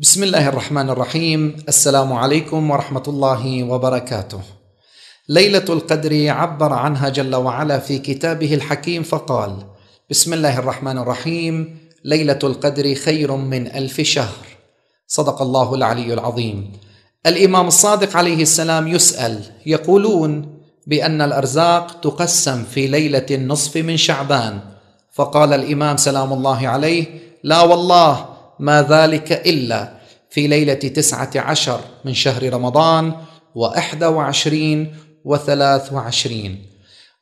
بسم الله الرحمن الرحيم السلام عليكم ورحمه الله وبركاته ليله القدر عبر عنها جل وعلا في كتابه الحكيم فقال بسم الله الرحمن الرحيم ليله القدر خير من الف شهر صدق الله العلي العظيم الامام الصادق عليه السلام يسال يقولون بان الارزاق تقسم في ليله النصف من شعبان فقال الامام سلام الله عليه لا والله ما ذلك إلا في ليلة تسعة عشر من شهر رمضان وإحدى وعشرين وثلاث وعشرين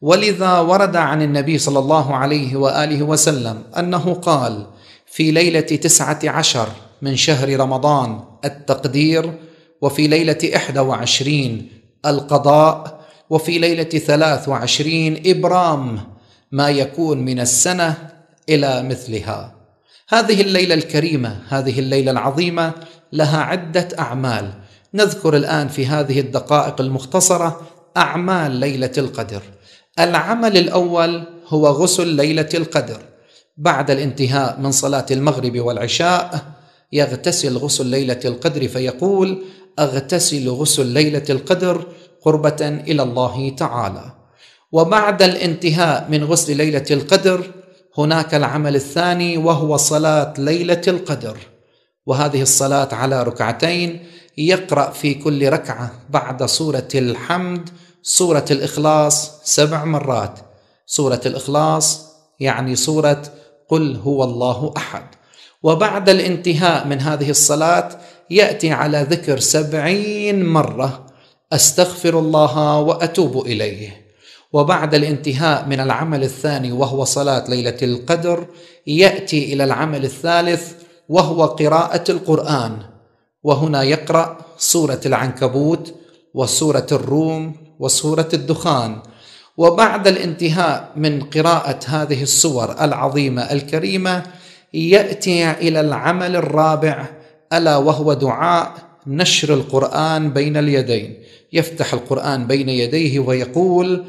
ولذا ورد عن النبي صلى الله عليه وآله وسلم أنه قال في ليلة تسعة عشر من شهر رمضان التقدير وفي ليلة إحدى وعشرين القضاء وفي ليلة ثلاث وعشرين إبرام ما يكون من السنة إلى مثلها هذه الليله الكريمه هذه الليله العظيمه لها عده اعمال نذكر الان في هذه الدقائق المختصره اعمال ليله القدر العمل الاول هو غسل ليله القدر بعد الانتهاء من صلاه المغرب والعشاء يغتسل غسل ليله القدر فيقول اغتسل غسل ليله القدر قربه الى الله تعالى وبعد الانتهاء من غسل ليله القدر هناك العمل الثاني وهو صلاه ليله القدر وهذه الصلاه على ركعتين يقرا في كل ركعه بعد سوره الحمد سوره الاخلاص سبع مرات سوره الاخلاص يعني سوره قل هو الله احد وبعد الانتهاء من هذه الصلاه ياتي على ذكر سبعين مره استغفر الله واتوب اليه وبعد الانتهاء من العمل الثاني وهو صلاه ليله القدر ياتي الى العمل الثالث وهو قراءه القران وهنا يقرا سوره العنكبوت وسوره الروم وسوره الدخان وبعد الانتهاء من قراءه هذه السور العظيمه الكريمه ياتي الى العمل الرابع الا وهو دعاء نشر القران بين اليدين يفتح القران بين يديه ويقول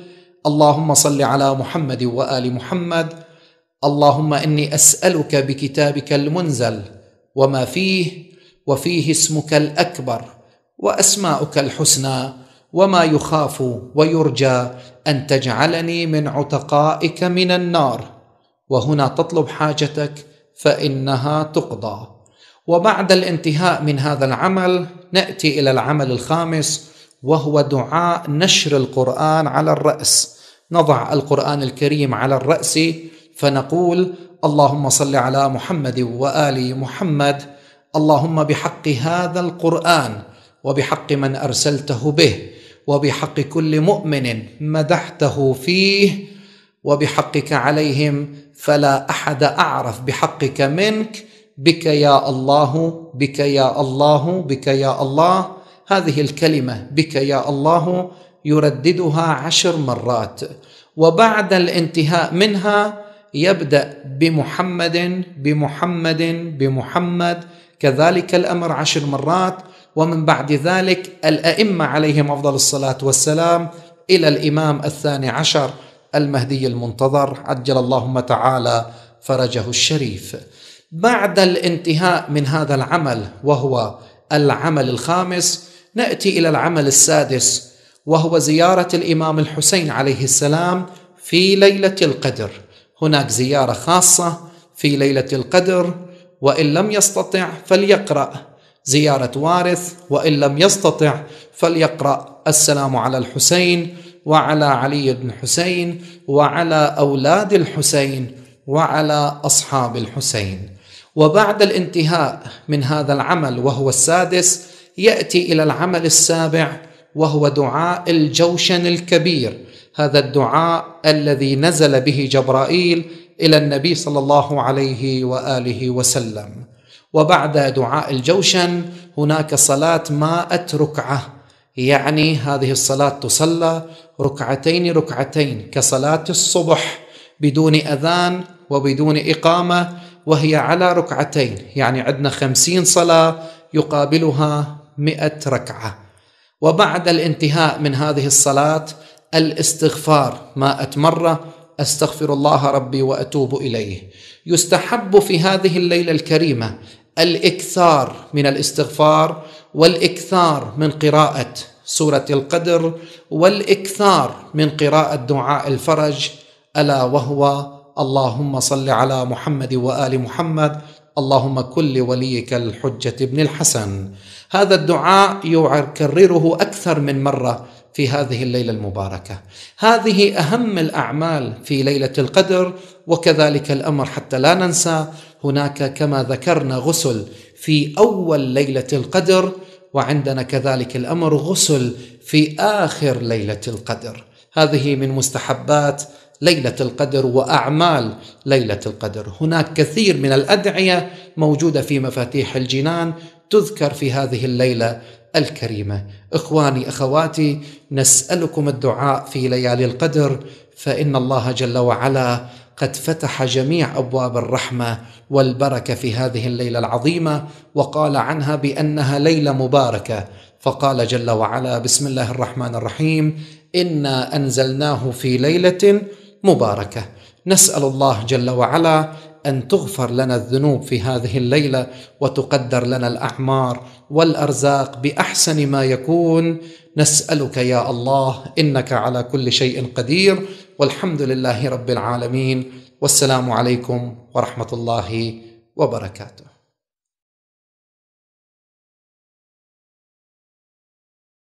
اللهم صل على محمد وال محمد اللهم اني اسالك بكتابك المنزل وما فيه وفيه اسمك الاكبر واسماؤك الحسنى وما يخاف ويرجى ان تجعلني من عتقائك من النار وهنا تطلب حاجتك فانها تقضى وبعد الانتهاء من هذا العمل ناتي الى العمل الخامس وهو دعاء نشر القرآن على الرأس نضع القرآن الكريم على الرأس فنقول اللهم صل على محمد وآل محمد اللهم بحق هذا القرآن وبحق من أرسلته به وبحق كل مؤمن مدحته فيه وبحقك عليهم فلا احد اعرف بحقك منك بك يا الله بك يا الله بك يا الله هذه الكلمه بك يا الله يرددها عشر مرات وبعد الانتهاء منها يبدا بمحمد بمحمد بمحمد كذلك الامر عشر مرات ومن بعد ذلك الائمه عليهم افضل الصلاه والسلام الى الامام الثاني عشر المهدي المنتظر عجل اللهم تعالى فرجه الشريف بعد الانتهاء من هذا العمل وهو العمل الخامس ناتي الى العمل السادس وهو زياره الامام الحسين عليه السلام في ليله القدر هناك زياره خاصه في ليله القدر وان لم يستطع فليقرا زياره وارث وان لم يستطع فليقرا السلام على الحسين وعلى علي بن حسين وعلى اولاد الحسين وعلى اصحاب الحسين وبعد الانتهاء من هذا العمل وهو السادس ياتي الى العمل السابع وهو دعاء الجوشن الكبير هذا الدعاء الذي نزل به جبرائيل الى النبي صلى الله عليه واله وسلم وبعد دعاء الجوشن هناك صلاه مائه ركعه يعني هذه الصلاه تصلى ركعتين ركعتين كصلاه الصبح بدون اذان وبدون اقامه وهي على ركعتين يعني عندنا خمسين صلاه يقابلها مئة ركعة وبعد الانتهاء من هذه الصلاة الاستغفار ما مرة استغفر الله ربي واتوب اليه يستحب في هذه الليله الكريمه الاكثار من الاستغفار والاكثار من قراءه سوره القدر والاكثار من قراءه دعاء الفرج الا وهو اللهم صل على محمد وال محمد اللهم كن لوليك الحجة ابن الحسن هذا الدعاء يكرره أكثر من مرة في هذه الليلة المباركة هذه أهم الأعمال في ليلة القدر وكذلك الأمر حتى لا ننسى هناك كما ذكرنا غسل في أول ليلة القدر وعندنا كذلك الأمر غسل في آخر ليلة القدر هذه من مستحبات ليله القدر واعمال ليله القدر هناك كثير من الادعيه موجوده في مفاتيح الجنان تذكر في هذه الليله الكريمه اخواني اخواتي نسالكم الدعاء في ليالي القدر فان الله جل وعلا قد فتح جميع ابواب الرحمه والبركه في هذه الليله العظيمه وقال عنها بانها ليله مباركه فقال جل وعلا بسم الله الرحمن الرحيم انا انزلناه في ليله مباركه نسال الله جل وعلا ان تغفر لنا الذنوب في هذه الليله وتقدر لنا الاعمار والارزاق باحسن ما يكون نسالك يا الله انك على كل شيء قدير والحمد لله رب العالمين والسلام عليكم ورحمه الله وبركاته